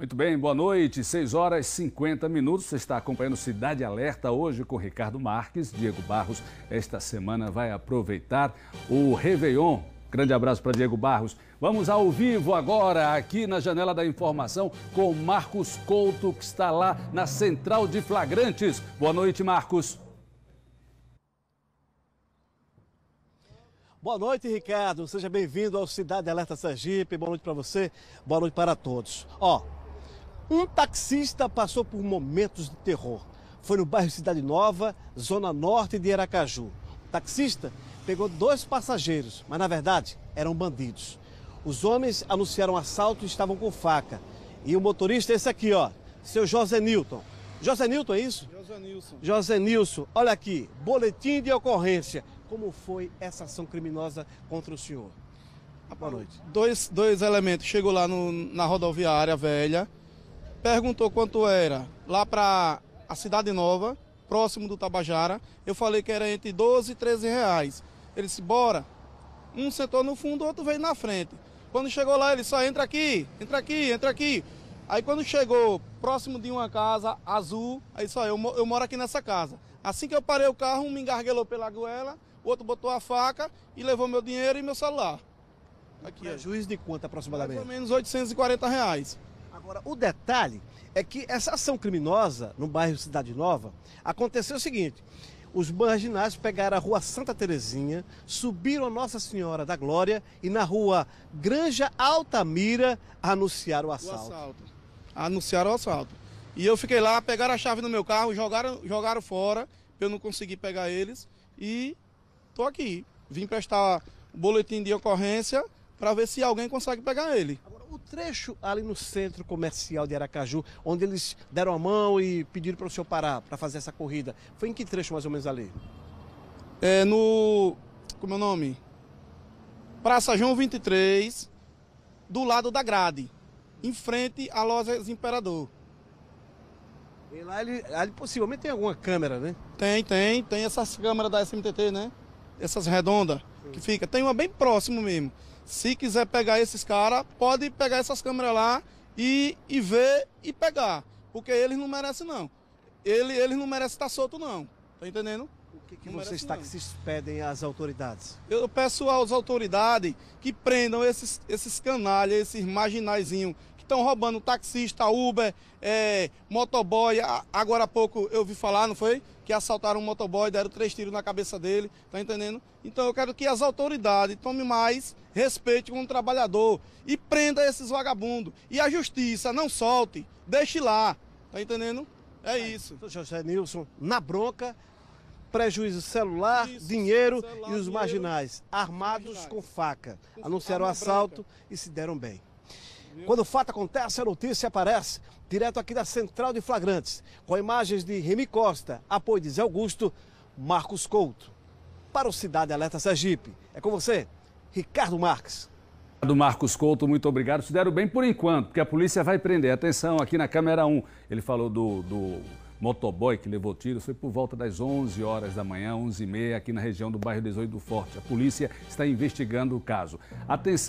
Muito bem, boa noite. 6 horas e 50 minutos. Você está acompanhando Cidade Alerta hoje com Ricardo Marques, Diego Barros. Esta semana vai aproveitar o Réveillon. Grande abraço para Diego Barros. Vamos ao vivo agora, aqui na Janela da Informação, com Marcos Couto, que está lá na Central de Flagrantes. Boa noite, Marcos. Boa noite, Ricardo. Seja bem-vindo ao Cidade Alerta Sergipe. Boa noite para você, boa noite para todos. Ó, um taxista passou por momentos de terror. Foi no bairro Cidade Nova, zona norte de Aracaju. O taxista pegou dois passageiros, mas na verdade eram bandidos. Os homens anunciaram assalto e estavam com faca. E o motorista é esse aqui, ó, seu José Newton. José Newton, é isso? José Nilson. José Nilson, olha aqui, boletim de ocorrência. Como foi essa ação criminosa contra o senhor? Boa noite. Dois, dois elementos. Chegou lá no, na rodoviária velha, perguntou quanto era lá para a Cidade Nova, próximo do Tabajara. Eu falei que era entre 12 e 13 reais. Ele disse, bora. Um sentou no fundo, outro veio na frente. Quando chegou lá, ele só entra aqui, entra aqui, entra aqui. Aí quando chegou próximo de uma casa azul, aí só eu, eu moro aqui nessa casa. Assim que eu parei o carro, um me engarguelou pela goela, o outro botou a faca e levou meu dinheiro e meu celular. Aqui, é juiz de quanto aproximadamente? Mais ou menos 840 reais. Agora, o detalhe é que essa ação criminosa no bairro Cidade Nova aconteceu o seguinte: os marginais pegaram a rua Santa Terezinha, subiram a Nossa Senhora da Glória e na rua Granja Altamira anunciaram o assalto. O assalto. Anunciaram o assalto. E eu fiquei lá, pegaram a chave no meu carro, jogaram, jogaram fora, eu não consegui pegar eles e tô aqui. Vim prestar o boletim de ocorrência para ver se alguém consegue pegar ele trecho ali no centro comercial de Aracaju, onde eles deram a mão e pediram para o senhor parar para fazer essa corrida. Foi em que trecho mais ou menos ali? É no. Como é o nome? Praça João 23, do lado da grade, em frente à loja Imperador. E lá ele, ali possivelmente tem alguma câmera, né? Tem, tem, tem essas câmeras da SMTT, né? Essas redondas que fica. Tem uma bem próximo mesmo. Se quiser pegar esses caras, pode pegar essas câmeras lá e, e ver e pegar. Porque eles não merecem, não. Ele, eles não merecem estar solto, não. Tá entendendo? O que, que vocês se pedem às autoridades? Eu peço às autoridades que prendam esses, esses canalhas, esses marginaizinhos estão roubando taxista, Uber, é, motoboy. Agora há pouco eu vi falar, não foi? Que assaltaram um motoboy, deram três tiros na cabeça dele, tá entendendo? Então eu quero que as autoridades tomem mais respeito com o trabalhador e prenda esses vagabundos. E a justiça não solte, deixe lá, tá entendendo? É, é. isso. É, José Nilson, na bronca, prejuízo celular, Isso, dinheiro celular, e os marginais, armados marginais. com faca. Anunciaram o assalto branca. e se deram bem. Quando o fato acontece, a notícia aparece direto aqui da Central de Flagrantes, com imagens de Remy Costa, apoio de Zé Augusto, Marcos Couto. Para o Cidade Alerta Sergipe, é com você, Ricardo Marques. Do Marcos Couto, muito obrigado. Se deram bem por enquanto, porque a polícia vai prender. Atenção, aqui na câmera 1, ele falou do, do motoboy que levou tiro foi por volta das 11 horas da manhã, 11 h 30 aqui na região do bairro 18 do Forte. A polícia está investigando o caso. Atenção.